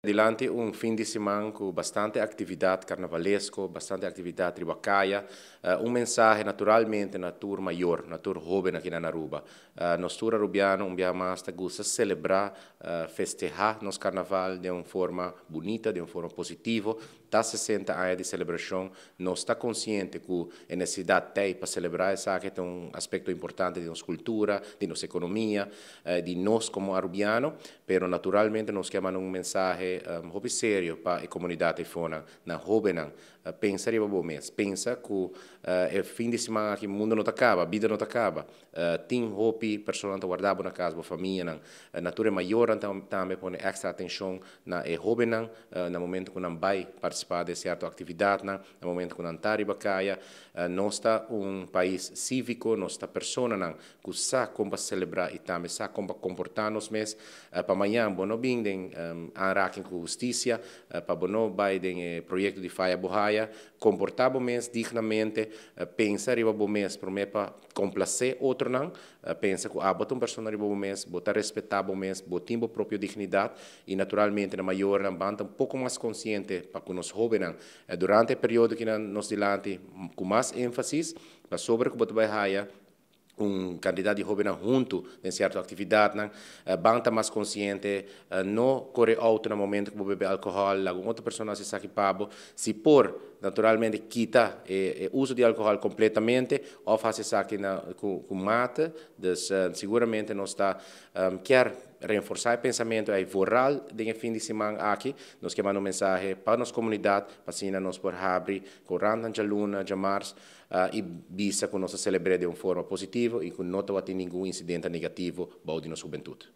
Adelante um fim de semana com bastante atividade carnavalesco, bastante atividade tribacaia, uh, eh, um mensagem naturalmente na turma maior, na turma jovem aqui na Naruba. Uh, eh, nós turma um um dia mais, gosta celebrar, uh, festejar nosso carnaval de uma forma bonita, de uma forma positiva. Está 60 anos de celebração, nós está consciente que a necessidade tem para celebrar essa que é um aspecto importante de nossa cultura, de nossa economia, uh, de nós como arubiano, mas naturalmente nós chamamos um mensagem eh, e um, hobi sério para a comunidade fona na Robenan eh, pensa de bom mês pensa que uh, é fim de semana que o mundo não acaba a vida não acaba uh, eh, tem hopi pessoal não guardava na casa a família na natureza maior então também põe extra atenção na e Robenan no momento que não vai participar de certa atividade na no momento que não está caia uh, não está um país cívico não está persona na que sabe como celebrar e também sabe como comportar nos mês uh, para amanhã bom não bem um, anraque com justiça eh, para bono Biden eh, projeto de faia borraia comportar bomens dignamente eh, pensar riba bomens é para complacer outro não pensa que abota ah, um persona riba bomens botar respeitar botar botimbo própria dignidade e naturalmente na maior na banda um pouco mais consciente para que nos jovens durante o período que nós dilante com mais ênfase sobre o que botar um candidato de jovem junto em certa atividade, não, banta eh, mais consciente, eh, não corre alto no momento que bebe álcool, alguma outra pessoa se saque pabo, se por naturalmente quita o eh, uso de álcool completamente ou faz saque na, com, mate, mata, des, uh, seguramente não está um, quer reforçar o pensamento é voral de fim de semana aqui, nós que mandamos mensagem para a nossa comunidade, para assim nós por abrir com Rantan de Luna, de Mars, uh, ah, e visa que nós celebremos de uma forma positiva e que não tenha nenhum incidente negativo para a nossa juventude.